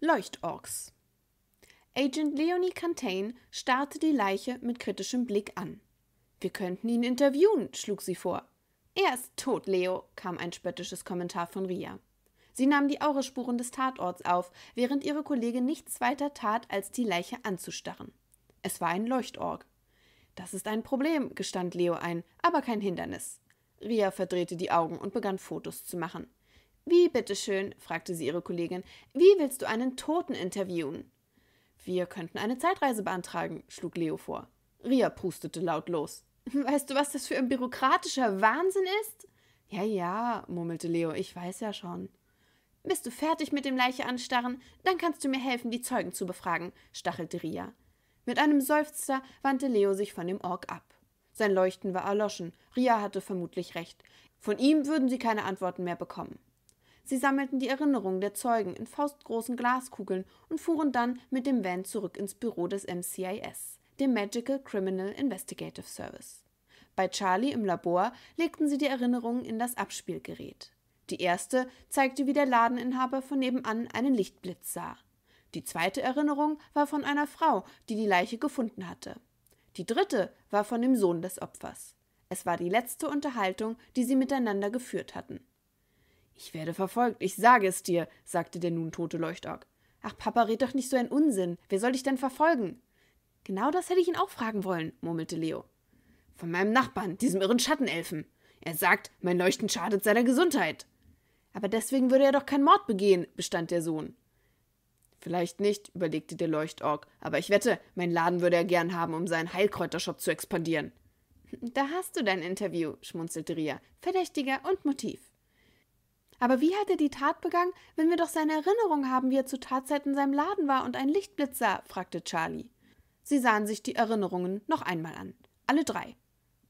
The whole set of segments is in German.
Leuchtorks. Agent Leonie Cantain starrte die Leiche mit kritischem Blick an. Wir könnten ihn interviewen, schlug sie vor. Er ist tot, Leo, kam ein spöttisches Kommentar von Ria. Sie nahm die Aurespuren des Tatorts auf, während ihre Kollegin nichts weiter tat, als die Leiche anzustarren. Es war ein Leuchtorg. Das ist ein Problem, gestand Leo ein, aber kein Hindernis. Ria verdrehte die Augen und begann Fotos zu machen. Wie bitteschön? fragte sie ihre Kollegin. Wie willst du einen Toten interviewen? Wir könnten eine Zeitreise beantragen, schlug Leo vor. Ria prustete laut los. Weißt du, was das für ein bürokratischer Wahnsinn ist? Ja, ja, murmelte Leo, ich weiß ja schon. Bist du fertig mit dem Leiche anstarren? Dann kannst du mir helfen, die Zeugen zu befragen, stachelte Ria. Mit einem Seufzer wandte Leo sich von dem Org ab. Sein Leuchten war erloschen. Ria hatte vermutlich recht. Von ihm würden sie keine Antworten mehr bekommen. Sie sammelten die Erinnerungen der Zeugen in faustgroßen Glaskugeln und fuhren dann mit dem Van zurück ins Büro des MCIS, dem Magical Criminal Investigative Service. Bei Charlie im Labor legten sie die Erinnerungen in das Abspielgerät. Die erste zeigte, wie der Ladeninhaber von nebenan einen Lichtblitz sah. Die zweite Erinnerung war von einer Frau, die die Leiche gefunden hatte. Die dritte war von dem Sohn des Opfers. Es war die letzte Unterhaltung, die sie miteinander geführt hatten. Ich werde verfolgt, ich sage es dir, sagte der nun tote Leuchtorg. Ach, Papa, red doch nicht so einen Unsinn. Wer soll dich denn verfolgen? Genau das hätte ich ihn auch fragen wollen, murmelte Leo. Von meinem Nachbarn, diesem irren Schattenelfen. Er sagt, mein Leuchten schadet seiner Gesundheit. Aber deswegen würde er doch keinen Mord begehen, bestand der Sohn. Vielleicht nicht, überlegte der Leuchtorg, aber ich wette, mein Laden würde er gern haben, um seinen Heilkräutershop zu expandieren. Da hast du dein Interview, schmunzelte Ria. Verdächtiger und Motiv. Aber wie hat er die Tat begangen, wenn wir doch seine Erinnerung haben, wie er zur Tatzeit in seinem Laden war und ein Lichtblitz sah? fragte Charlie. Sie sahen sich die Erinnerungen noch einmal an. Alle drei.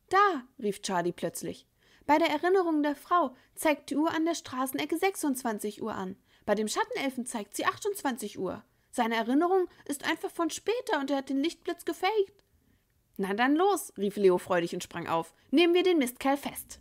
Da, rief Charlie plötzlich. Bei der Erinnerung der Frau zeigt die Uhr an der Straßenecke 26 Uhr an. Bei dem Schattenelfen zeigt sie 28 Uhr. Seine Erinnerung ist einfach von später und er hat den Lichtblitz gefaked. Na dann los, rief Leo freudig und sprang auf. Nehmen wir den Mistkerl fest.